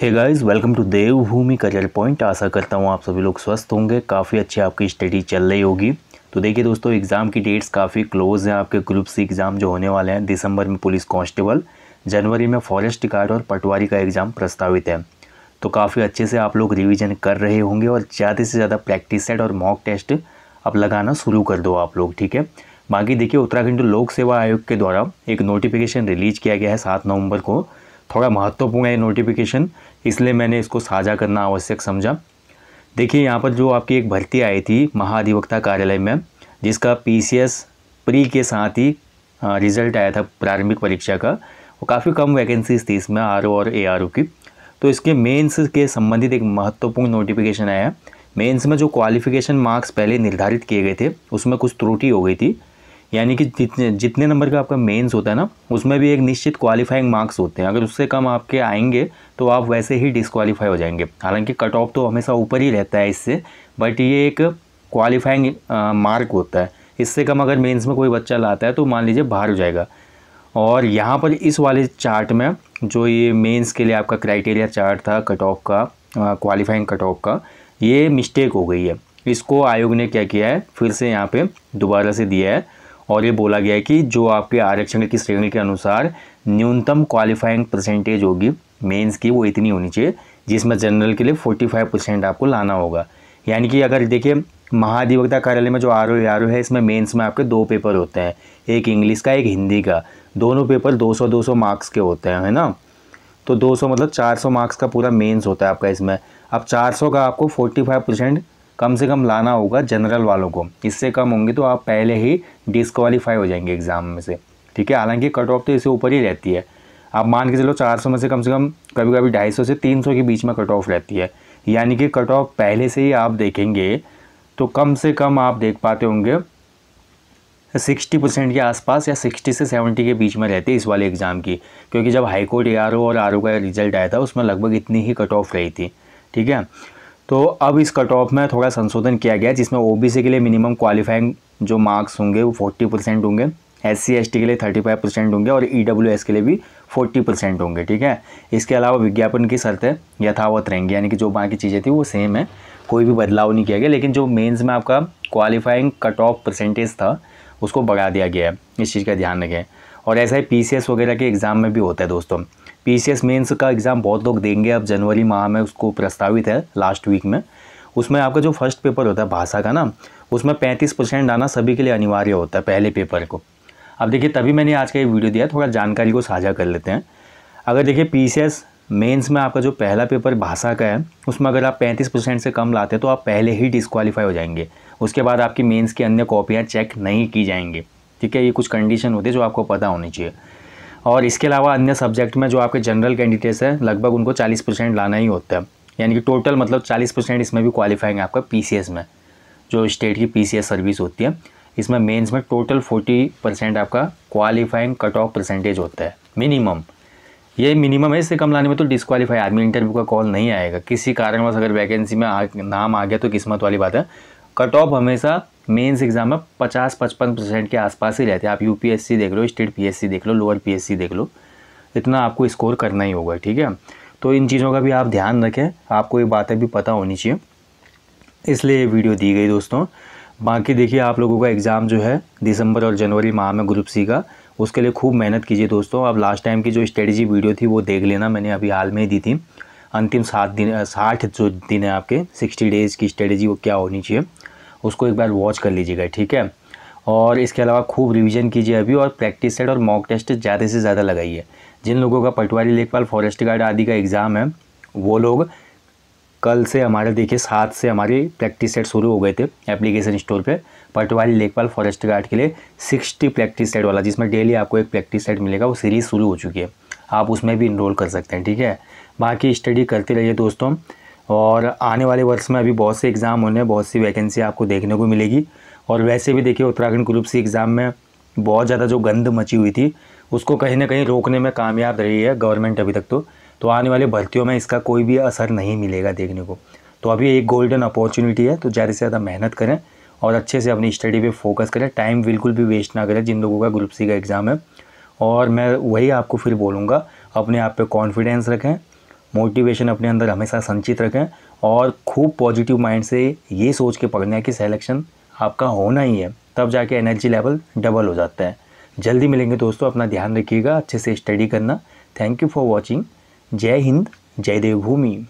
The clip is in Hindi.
hey guys welcome to Devbhoomi career point आशा करता हूँ आप सभी लोग स्वस्थ होंगे काफ़ी अच्छी आपकी स्टडी चल रही होगी तो देखिए दोस्तों एग्ज़ाम की डेट्स काफ़ी क्लोज हैं आपके ग्रुप सी एग्ज़ाम जो होने वाले हैं दिसंबर में पुलिस कांस्टेबल जनवरी में फॉरेस्ट गार्ड और पटवारी का एग्ज़ाम प्रस्तावित है तो काफ़ी अच्छे से आप लोग रिविज़न कर रहे होंगे और ज़्यादा से ज़्यादा प्रैक्टिस सेट और मॉक टेस्ट अब लगाना शुरू कर दो आप लोग ठीक है बाकी देखिए उत्तराखंड लोक सेवा आयोग के द्वारा एक नोटिफिकेशन रिलीज़ किया गया है सात नवंबर को थोड़ा महत्वपूर्ण है नोटिफिकेशन इसलिए मैंने इसको साझा करना आवश्यक समझा देखिए यहाँ पर जो आपकी एक भर्ती आई थी महाधिवक्ता कार्यालय में जिसका पीसीएस प्री के साथ ही रिजल्ट आया था प्रारंभिक परीक्षा का वो काफ़ी कम वैकेंसीज थी इसमें आर और ए की तो इसके मेंस के संबंधित एक महत्वपूर्ण नोटिफिकेशन आया मेंस में जो क्वालिफिकेशन मार्क्स पहले निर्धारित किए गए थे उसमें कुछ त्रुटि हो गई थी यानी कि जितने जितने नंबर का आपका मेंस होता है ना उसमें भी एक निश्चित क्वालिफाइंग मार्क्स होते हैं अगर उससे कम आपके आएंगे तो आप वैसे ही डिसक्वालीफाई हो जाएंगे हालांकि कट ऑफ तो हमेशा ऊपर ही रहता है इससे बट ये एक क्वालिफाइंग मार्क होता है इससे कम अगर मेन्स में कोई बच्चा लाता है तो मान लीजिए बाहर हो जाएगा और यहाँ पर इस वाले चार्ट में जो ये मेन्स के लिए आपका क्राइटेरिया चार्ट था कट ऑफ का क्वालिफाइंग कट ऑफ का ये मिस्टेक हो गई है इसको आयोग ने क्या किया है फिर से यहाँ पे दोबारा से दिया है और ये बोला गया है कि जो आपके आरक्षण की श्रेणी के अनुसार न्यूनतम क्वालिफाइंग परसेंटेज होगी मेंस की वो इतनी होनी चाहिए जिसमें जनरल के लिए 45 परसेंट आपको लाना होगा यानी कि अगर देखिए महाधिवक्ता कार्यालय में जो आर ओ आर ओ है इसमें मेंस में आपके दो पेपर होते हैं एक इंग्लिश का एक हिंदी का दोनों पेपर 200 200 मार्क्स के होते हैं है ना तो 200 मतलब 400 मार्क्स का पूरा मेंस होता है आपका इसमें अब 400 का आपको 45 परसेंट कम से कम लाना होगा जनरल वालों को इससे कम होंगे तो आप पहले ही डिसक्वालीफाई हो जाएंगे एग्ज़ाम में से ठीक है हालांकि कट ऑफ तो इससे ऊपर ही रहती है आप मान के चलो 400 में से कम से कम कभी कभी ढाई से तीन के बीच में कट ऑफ रहती है यानी कि कट ऑफ पहले से ही आप देखेंगे तो कम से कम आप देख पाते होंगे 60 परसेंट के आसपास या 60 से 70 के बीच में रहती है इस वाले एग्ज़ाम की क्योंकि जब हाईकोर्ट ए और आर का रिजल्ट आया था उसमें लगभग इतनी ही कट ऑफ रही थी ठीक है तो अब इस कट ऑफ में थोड़ा संशोधन किया गया जिसमें ओ के लिए मिनिमम क्वालिफाइंग जो मार्क्स होंगे वो फोर्टी परसेंट होंगे एस सी के लिए थर्टी फाइव परसेंट होंगे और ई e के लिए भी फोर्टी परसेंट होंगे ठीक है इसके अलावा विज्ञापन की शर्तें यथावत रहेंगी यानी कि जो बाकी चीज़ें थी वो सेम है कोई भी बदलाव नहीं किया गया लेकिन जो मेंस में आपका क्वालिफाइंग कट ऑफ परसेंटेज था उसको बढ़ा दिया गया है इस चीज़ का ध्यान रखें और ऐसा ही पी वगैरह के एग्ज़ाम में भी होता है दोस्तों पी सी एस मेन्स का एग्ज़ाम बहुत लोग देंगे अब जनवरी माह में उसको प्रस्तावित है लास्ट वीक में उसमें आपका जो फर्स्ट पेपर होता है भाषा का ना उसमें पैंतीस परसेंट आना सभी के लिए अनिवार्य होता है पहले पेपर को अब देखिए तभी मैंने आज का ये वीडियो दिया थोड़ा जानकारी को साझा कर लेते हैं अगर देखिए पी सी एस मेन्स में आपका जो पहला पेपर भाषा का है उसमें अगर आप पैंतीस परसेंट से कम लाते हैं तो आप पहले ही डिस्कवालीफाई हो जाएंगे उसके बाद आपकी मेन्स की अन्य कॉपियाँ चेक नहीं की जाएंगी ठीक है ये कुछ कंडीशन होती है जो आपको पता होनी चाहिए और इसके अलावा अन्य सब्जेक्ट में जो आपके जनरल कैंडिडेट्स हैं लगभग उनको 40 परसेंट लाना ही होता है यानी कि टोटल मतलब 40 परसेंट इसमें भी क्वालिफाइंग है आपका पी में जो स्टेट की पी सर्विस होती है इसमें मेन्स में टोटल फोर्टी परसेंट आपका क्वालिफाइंग कट ऑफ परसेंटेज होता है मिनिमम ये मिनिमम है इससे कम लाने में तो डिसक्वालीफाई आदमी इंटरव्यू का कॉल नहीं आएगा किसी कारणवश अगर वैकेंसी में आ, नाम आ गया तो किस्मत वाली बात है कट ऑफ हमेशा मेंस एग्ज़ाम में पचास पचपन परसेंट के आसपास ही रहते हैं आप यूपीएससी देख लो स्टेट पीएससी देख लो लोअर पीएससी देख लो इतना आपको स्कोर करना ही होगा ठीक है तो इन चीज़ों का भी आप ध्यान रखें आपको ये बातें भी पता होनी चाहिए इसलिए ये वीडियो दी गई दोस्तों बाकी देखिए आप लोगों का एग्ज़ाम जो है दिसंबर और जनवरी माह में ग्रुप सी का उसके लिए खूब मेहनत कीजिए दोस्तों अब लास्ट टाइम की जो स्ट्रेटजी वीडियो थी वो देख लेना मैंने अभी हाल में ही दी थी अंतिम सात दिन साठ जो दिन है आपके सिक्सटी डेज़ की स्ट्रेटजी वो क्या होनी चाहिए उसको एक बार वॉच कर लीजिएगा ठीक है और इसके अलावा खूब रिवीजन कीजिए अभी और प्रैक्टिस सेट और मॉक टेस्ट ज़्यादा से ज़्यादा लगाइए जिन लोगों का पटवारी लेखपाल फॉरेस्ट गार्ड आदि का एग्ज़ाम है वो लोग कल से हमारे देखिए सात से हमारे प्रैक्टिस सेट शुरू हो गए थे एप्लीकेशन स्टोर पे पटवारी लेखपाल फॉरेस्ट गार्ड के लिए सिक्सटी प्रैक्टिस सेट वाला जिसमें डेली आपको एक प्रैक्टिस सेट मिलेगा वो सीरीज़ शुरू हो चुकी है आप उसमें भी इनरोल कर सकते हैं ठीक है बाकी स्टडी करते रहिए दोस्तों और आने वाले वर्ष में अभी बहुत से एग्ज़ाम होने हैं बहुत सी वैकेंसी आपको देखने को मिलेगी और वैसे भी देखिए उत्तराखंड ग्रुप सी एग्ज़ाम में बहुत ज़्यादा जो गंद मची हुई थी उसको कहीं ना कहीं रोकने में कामयाब रही है गवर्नमेंट अभी तक तो तो आने वाले भर्तियों में इसका कोई भी असर नहीं मिलेगा देखने को तो अभी एक गोल्डन अपॉर्चुनिटी है तो ज़्यादा से ज़्यादा मेहनत करें और अच्छे से अपनी स्टडी पे फोकस करें टाइम बिल्कुल भी वेस्ट ना करें जिन लोगों का ग्रुप सी का एग्ज़ाम है और मैं वही आपको फिर बोलूँगा अपने आप पर कॉन्फिडेंस रखें मोटिवेशन अपने अंदर हमेशा संचित रखें और खूब पॉजिटिव माइंड से ये सोच के पकड़ना कि सेलेक्शन आपका होना ही है तब जाके एनर्जी लेवल डबल हो जाता है जल्दी मिलेंगे दोस्तों अपना ध्यान रखिएगा अच्छे से स्टडी करना थैंक यू फॉर वॉचिंग जय हिंद जय देवभूमि